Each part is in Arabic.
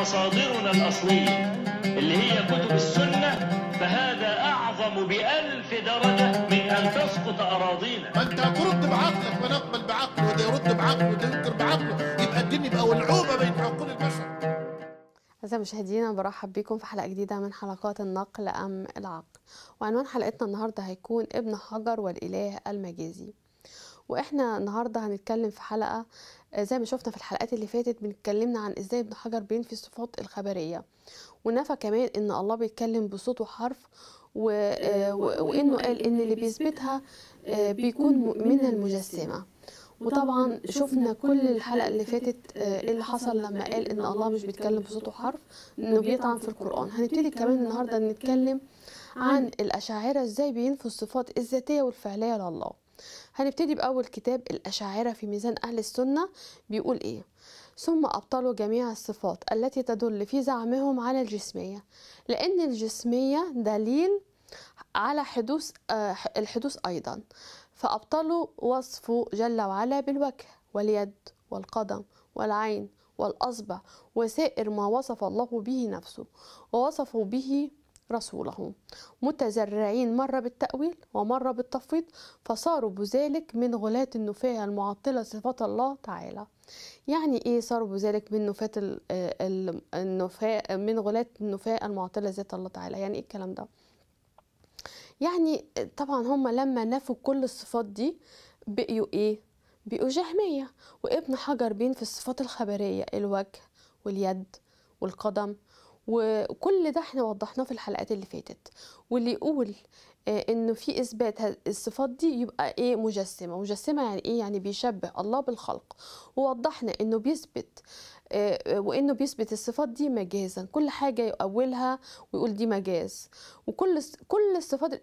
مصادرنا الأصلية اللي هي كتب السنة فهذا أعظم بألف درجة من أن تسقط أراضينا ما أنت ترد بعقلك ونقبل بعقله وده يرد بعقله وده ينكر بعقله يبقى الدنيا يبقى ولعوبة بين عقول البشر أعزائي مشاهدينا برحب بيكم في حلقة جديدة من حلقات النقل أم العقل وعنوان حلقتنا النهاردة هيكون ابن حجر والإله المجازي واحنا النهارده هنتكلم في حلقه آه، زي ما شفنا في الحلقات اللي فاتت بنتكلمنا عن ازاي ابن حجر بينفي الصفات الخبريه ونفى كمان ان الله بيتكلم بصوت وحرف و... آه، آه، وانه قال ان اللي بيثبتها بيكون من المجسمه وطبعا شفنا كل الحلقه اللي فاتت ايه اللي حصل لما قال ان الله مش بيتكلم بصوت وحرف انه بيطعن في القران هنبتدي كمان النهارده نتكلم عن الاشاعره ازاي بينفوا الصفات الذاتيه والفعليه لله هنبتدي بأول كتاب الأشاعرة في ميزان أهل السنة بيقول إيه ثم أبطلوا جميع الصفات التي تدل في زعمهم على الجسمية لأن الجسمية دليل على حدوث آه، الحدوث أيضا فأبطلوا وصفه جل وعلا بالوجه واليد والقدم والعين والأصبع وسائر ما وصف الله به نفسه ووصفوا به رسوله متزرعين مرة بالتأويل ومرة بالتفويض فصاروا بذلك من غلاة النفاة المعطلة صفات الله تعالى يعني ايه صاروا بذلك من نفاة النفاة من غلاة النفاة المعطلة ذات الله تعالى يعني ايه الكلام ده يعني طبعا هم لما نفوا كل الصفات دي بقيوا ايه بقوا جهمية وابن حجر بين في الصفات الخبرية الوجه واليد والقدم وكل ده احنا وضحناه في الحلقات اللي فاتت واللي يقول آه، انه في اثبات الصفات دي يبقى ايه مجسمه مجسمه يعني ايه يعني بيشبه الله بالخلق ووضحنا انه بيثبت آه، آه، وانه بيثبت الصفات دي مجازا كل حاجه يؤولها ويقول دي مجاز وكل كل الصفات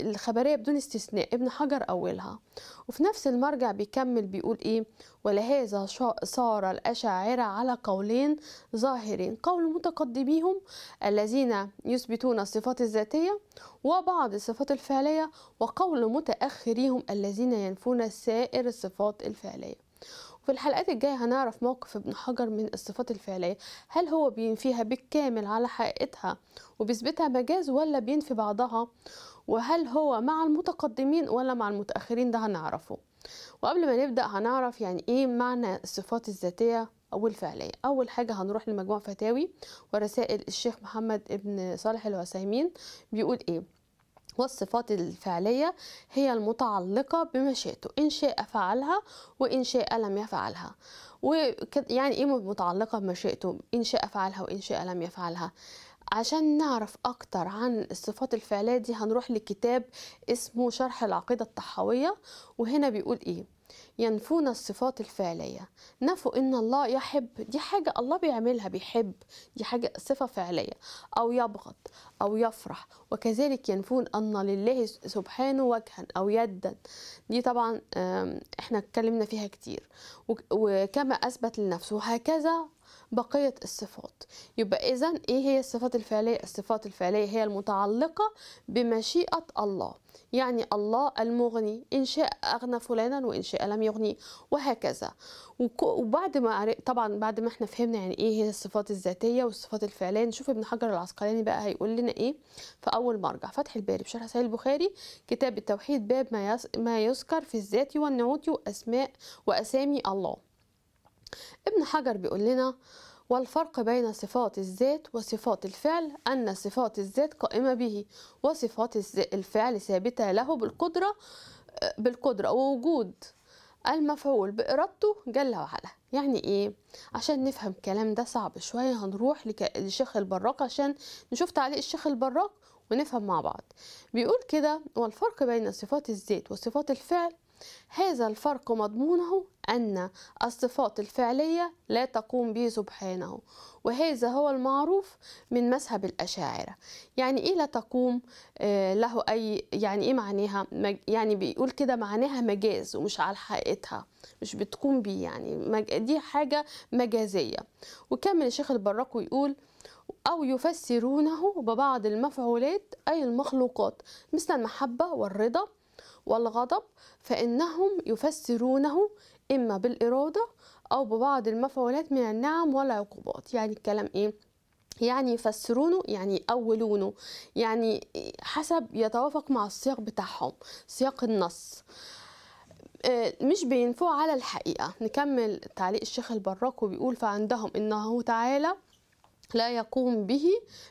الخبريه بدون استثناء ابن حجر اولها وفي نفس المرجع بيكمل بيقول ايه ولهذا صار الاشاعره على قولين ظاهرين قول متقدميهم الذين يثبتون الصفات الذاتيه وبعض الصفات الفعليه وقول متاخريهم الذين ينفون سائر الصفات الفعليه وفي الحلقات الجاية هنعرف موقف ابن حجر من الصفات الفعلية هل هو بينفيها بالكامل على حقيقتها وبيثبتها مجاز ولا بينفي بعضها وهل هو مع المتقدمين ولا مع المتأخرين ده هنعرفه وقبل ما نبدأ هنعرف يعني ايه معنى الصفات الذاتية أو الفعلية أول حاجة هنروح لمجموع فتاوي ورسائل الشيخ محمد ابن صالح العثيمين بيقول ايه والصفات الفعلية هي المتعلقة بمشيئته إن شاء فعلها وإن شاء لم يفعلها ويعني إيه متعلقة بمشيئته إن شاء فعلها وإن شاء لم يفعلها عشان نعرف أكتر عن الصفات الفعلية دي هنروح لكتاب اسمه شرح العقيدة الطحاوية وهنا بيقول إيه ينفون الصفات الفعلية نفوا إن الله يحب دي حاجة الله بيعملها بيحب دي حاجة صفة فعلية أو يبغض أو يفرح وكذلك ينفون أن لله سبحانه وجها أو يدا دي طبعا إحنا اتكلمنا فيها كتير وكما أثبت لنفسه هكذا بقية الصفات يبقى إذا إيه هي الصفات الفعلية؟ الصفات الفعلية هي المتعلقة بمشيئة الله يعني الله المغني إن شاء أغنى فلانا وإن شاء لم يغني وهكذا وبعد ما طبعا بعد ما احنا فهمنا يعني إيه هي الصفات الذاتية والصفات الفعلية نشوف ابن حجر العسقلاني بقى هيقول لنا إيه في أول مرجع فتح الباري بشرح صحيح البخاري كتاب التوحيد باب ما يذكر في الذات والنعوت وأسماء وأسامي الله ابن حجر بيقول لنا والفرق بين صفات الذات وصفات الفعل أن صفات الذات قائمة به وصفات الفعل ثابتة له بالقدرة بالقدرة ووجود المفعول بإرادته جل وعلا يعني إيه؟ عشان نفهم كلام ده صعب شوية هنروح لشيخ البراق عشان نشوف تعليق الشيخ البراق ونفهم مع بعض بيقول كده والفرق بين صفات الذات وصفات الفعل هذا الفرق مضمونه أن الصفات الفعلية لا تقوم به سبحانه وهذا هو المعروف من مذهب الأشاعرة يعني إيه لا تقوم آه، له أي يعني إيه معناها يعني بيقول كده معناها مجاز ومش على حقيقتها مش بتقوم به يعني دي حاجة مجازية وكمل الشيخ البراق ويقول أو يفسرونه ببعض المفعولات أي المخلوقات مثل المحبة والرضا والغضب فإنهم يفسرونه إما بالإرادة أو ببعض المفعولات من النعم والعقوبات يعني الكلام إيه؟ يعني يفسرونه يعني يأولونه يعني حسب يتوافق مع السياق بتاعهم سياق النص آه، مش بينفوا على الحقيقة نكمل تعليق الشيخ البراك وبيقول فعندهم إنه تعالى لا يقوم به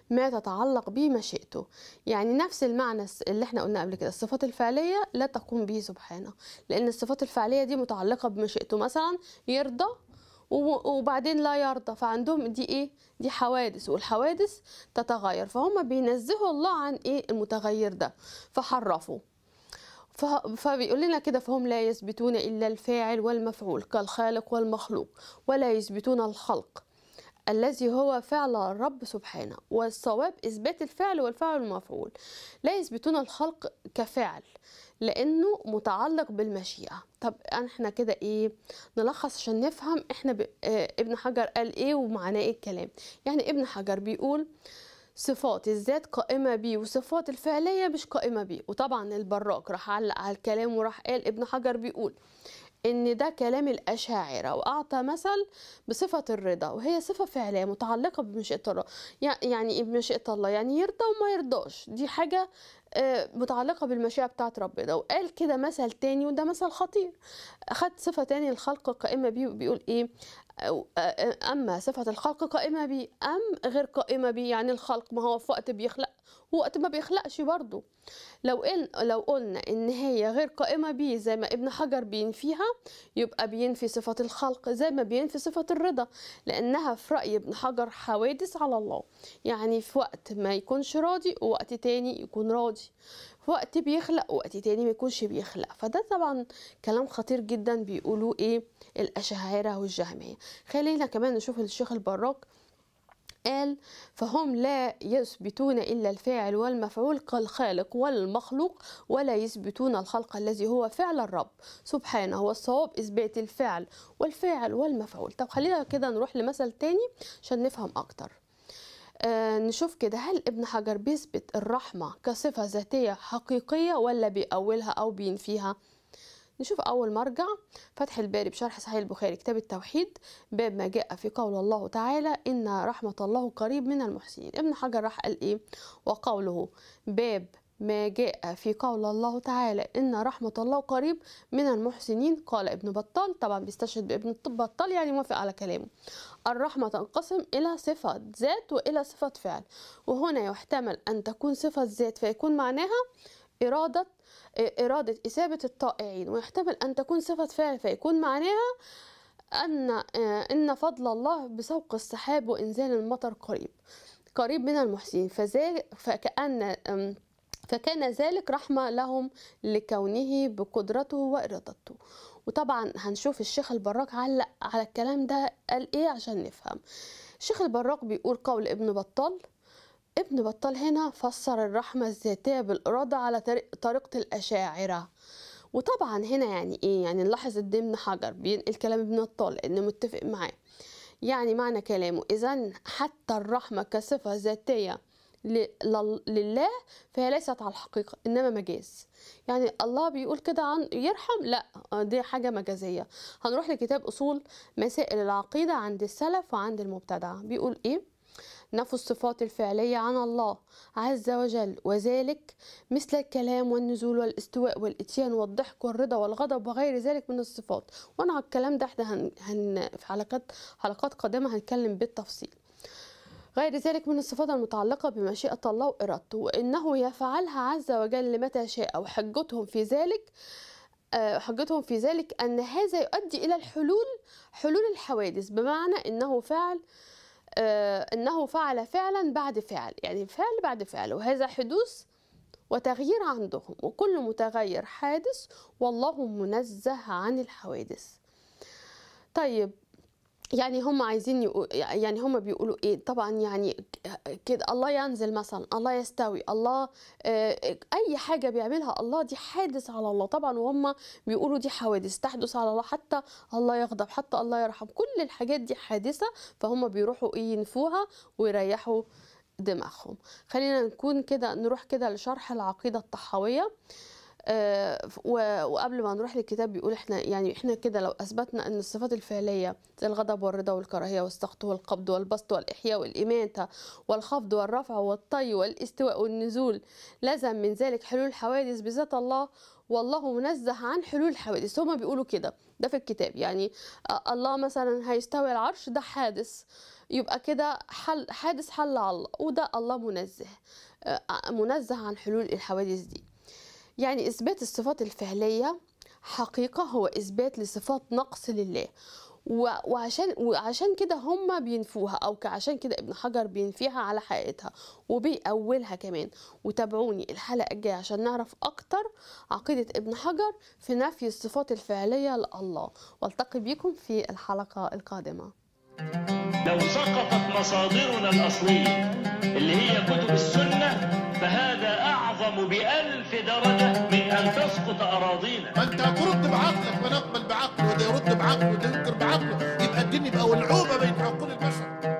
ما تتعلق به مشيئته يعني نفس المعنى اللي احنا قلنا قبل كده الصفات الفعلية لا تقوم به سبحانه لأن الصفات الفعلية دي متعلقة بمشيئته مثلا يرضى وبعدين لا يرضى فعندهم دي ايه دي حوادث والحوادث تتغير فهم بينزهوا الله عن ايه المتغير ده فحرفوا فبيقول لنا كده فهم لا يثبتون الا الفاعل والمفعول كالخالق والمخلوق ولا يثبتون الخلق الذي هو فعل الرب سبحانه والصواب إثبات الفعل والفعل المفعول لا يثبتون الخلق كفعل لأنه متعلق بالمشيئة طب احنا كده ايه نلخص عشان نفهم احنا ب... اه ابن حجر قال ايه ومعناه ايه الكلام يعني ابن حجر بيقول صفات الذات قائمة بيه وصفات الفعلية مش قائمة بيه وطبعا البراك راح علق على الكلام وراح قال ابن حجر بيقول ان ده كلام الاشاعره واعطى مثل بصفه الرضا وهي صفه فعليه متعلقه بمشيئه الله يعني ايه بمشيئه الله يعني يرضى وما يرضاش دي حاجه آه، متعلقه بالمشيئه بتاعه ربنا وقال كده مثل تاني وده مثل خطير اخد صفه تاني الخلق قائمه بيه بيقول ايه أما صفة الخلق قائمة به أم غير قائمة به يعني الخلق ما هو في وقت بيخلق وقت ما بيخلقش برضو لو إن لو قلنا إن هي غير قائمة به زي ما ابن حجر بينفيها يبقى بينفي صفة الخلق زي ما بينفي صفة الرضا لأنها في رأي ابن حجر حوادث على الله يعني في وقت ما يكونش راضي ووقت تاني يكون راضي وقت بيخلق وقت تاني ما يكونش بيخلق فده طبعا كلام خطير جدا بيقولوا ايه الاشاعره والجهميه خلينا كمان نشوف الشيخ البراك قال فهم لا يثبتون إلا الفاعل والمفعول كالخالق والمخلوق ولا يثبتون الخلق الذي هو فعل الرب سبحانه هو الصواب إثبات الفعل والفاعل والمفعول طب خلينا كده نروح لمثل تاني عشان نفهم أكتر آه، نشوف كده هل ابن حجر بيثبت الرحمة كصفة ذاتية حقيقية ولا بيقولها أو بينفيها؟ نشوف أول مرجع فتح الباري بشرح صحيح البخاري كتاب التوحيد باب ما جاء في قول الله تعالى إن رحمة الله قريب من المحسنين ابن حجر راح قال إيه وقوله باب ما جاء في قول الله تعالى إن رحمة الله قريب من المحسنين قال ابن بطال طبعا بيستشهد بابن بطال يعني موافق على كلامه الرحمة تنقسم إلى صفة ذات وإلى صفة فعل وهنا يحتمل أن تكون صفة ذات فيكون معناها إرادة إرادة إثابة الطائعين ويحتمل أن تكون صفة فعل فيكون معناها أن إن فضل الله بسوق السحاب وإنزال المطر قريب قريب من المحسنين فكأن فكان ذلك رحمة لهم لكونه بقدرته وإرادته وطبعا هنشوف الشيخ البراك علق على الكلام ده قال إيه عشان نفهم الشيخ البراك بيقول قول ابن بطال ابن بطال هنا فسر الرحمة الذاتية بالإرادة على طريقة الأشاعرة وطبعا هنا يعني إيه يعني نلاحظ ضمن حجر بينقل كلام ابن بطال إن متفق معاه يعني معنى كلامه إذا حتى الرحمة كصفة ذاتية لله فهي ليست على الحقيقة إنما مجاز يعني الله بيقول كده عن يرحم لا دي حاجة مجازية هنروح لكتاب أصول مسائل العقيدة عند السلف وعند المبتدع بيقول إيه نفو الصفات الفعلية عن الله عز وجل وذلك مثل الكلام والنزول والاستواء والإتيان والضحك والرضا والغضب وغير ذلك من الصفات وأنا على الكلام ده احنا هن... هن... في حلقات حلقات قادمة هنتكلم بالتفصيل غير ذلك من الصفات المتعلقة بمشيئة الله وإرادته وإنه يفعلها عز وجل متى شاء وحجتهم في ذلك آه، حجتهم في ذلك أن هذا يؤدي إلى الحلول حلول الحوادث بمعنى أنه فعل آه، أنه فعل فعلا بعد فعل يعني فعل بعد فعل وهذا حدوث وتغيير عندهم وكل متغير حادث والله منزه عن الحوادث طيب يعني هم عايزين يقول يعني هم بيقولوا ايه طبعا يعني كده الله ينزل مثلا الله يستوي الله آه، اي حاجه بيعملها الله دي حادث على الله طبعا وهم بيقولوا دي حوادث تحدث على الله حتى الله يغضب حتى الله يرحم كل الحاجات دي حادثه فهم بيروحوا ايه ينفوها ويريحوا دماغهم خلينا نكون كده نروح كده لشرح العقيده الطحاويه آه، وقبل ما نروح للكتاب بيقول احنا يعني احنا كده لو اثبتنا ان الصفات الفعليه زي الغضب والرضا والكراهيه والسخط والقبض والبسط والاحياء والاماته والخفض والرفع والطي والاستواء والنزول لزم من ذلك حلول حوادث بذات الله والله منزه عن حلول حوادث هما بيقولوا كده ده في الكتاب يعني الله مثلا هيستوي العرش ده حادث يبقى كده حل حادث حل على الله وده الله منزه آه، منزه عن حلول الحوادث دي يعني إثبات الصفات الفعلية حقيقة هو إثبات لصفات نقص لله وعشان وعشان كده هم بينفوها او عشان كده ابن حجر بينفيها على حقيقتها وبيأولها كمان وتابعوني الحلقه الجايه عشان نعرف اكتر عقيده ابن حجر في نفي الصفات الفعليه لله والتقي بيكم في الحلقه القادمه لو سقطت مصادرنا الأصلية اللي هي كتب السنة فهذا أعظم بألف درجة من أن تسقط أراضينا ما أنت هترد بعقلك ونقبل بعقله وده يرد بعقله وده ينكر بعقله يبقى الدين يبقى ولعوبة بين عقول البشر